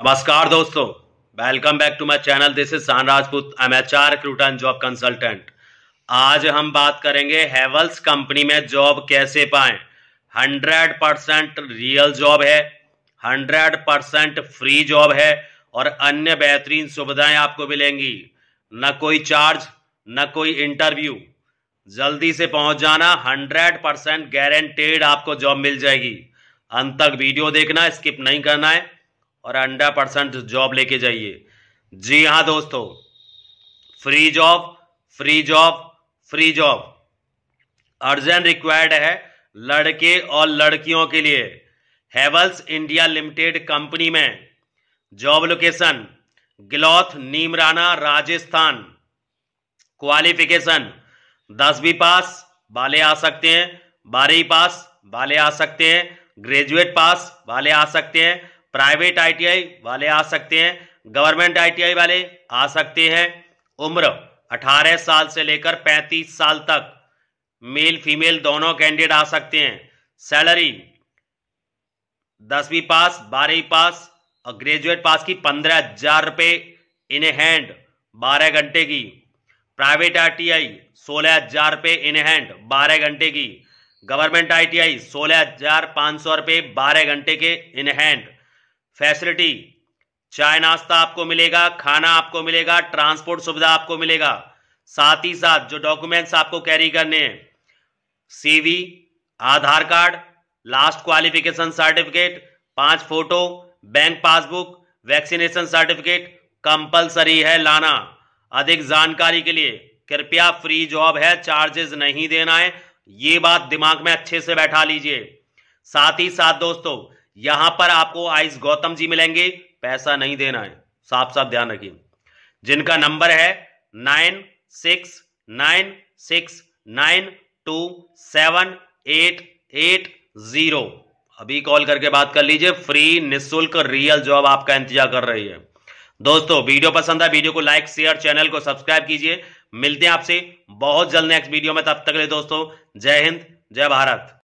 नमस्कार दोस्तों welcome back to my channel this is San Rajput I am H R and job consultant आज हम बात करेंगे हेवल्स कंपनी में जॉब कैसे पाए 100 परसेंट रियल जॉब है 100 परसेंट फ्री जॉब है और अन्य बेहतरीन सुविधाएं आपको मिलेंगी न कोई चार्ज न कोई इंटरव्यू जल्दी से पहुंच जाना 100 परसेंट गारंटेड आपको जॉब मिल जाएगी अंत तक वीडियो देखना स्किप नहीं करना है और हंड्रेड परसेंट जॉब लेके जाइए जी हाँ दोस्तों free job free job free job urgent required है लड़के और लड़कियों के लिए हेवल्स इंडिया लिमिटेड कंपनी में job location Gilauth Neemrana Rajasthan qualification दसवीं पास वाले आ सकते हैं बारहवीं पास वाले आ सकते हैं ग्रेजुएट पास वाले आ सकते हैं प्राइवेट आईटीआई वाले आ सकते हैं गवर्नमेंट आईटीआई वाले आ सकते हैं उम्र 18 साल से लेकर 35 साल तक मेल फीमेल दोनों कैंडिडेट आ सकते हैं सैलरी दसवीं पास बारहवीं पास और ग्रेजुएट पास की पंद्रह हजार रुपये इन हैंड बारह घंटे की प्राइवेट आईटीआई सोलह हजार रुपये इन हैंड बारह घंटे की गवर्नमेंट आईटीआई सोलह हजार पाँच सौ रुपये बारह घंटे के इन हैंड फैसिलिटी चाय नाश्ता आपको मिलेगा खाना आपको मिलेगा ट्रांसपोर्ट सुविधा आपको मिलेगा साथ ही साथ जो डॉक्यूमेंट्स आपको कैरी करने हैं CV Aadhaar card last qualification certificate पांच photo bank passbook vaccination certificate compulsory है लाना अधिक जानकारी के लिए कृपया फ्री जॉब है चार्जेस नहीं देना है ये बात दिमाग में अच्छे से बैठा लीजिए साथ ही साथ दोस्तों यहां पर आपको आइस गौतम जी मिलेंगे पैसा नहीं देना है साफ साफ ध्यान रखिए जिनका नंबर है nine six nine six nine two seven eight eight zero अभी कॉल करके बात कर लीजिए फ्री निशुल्क रियल जॉब आपका इंतजार कर रही है दोस्तों वीडियो पसंद है वीडियो को लाइक शेयर चैनल को सब्सक्राइब कीजिए मिलते हैं आपसे बहुत जल्द नेक्स्ट वीडियो में तब तक ले दोस्तों जय हिंद जय भारत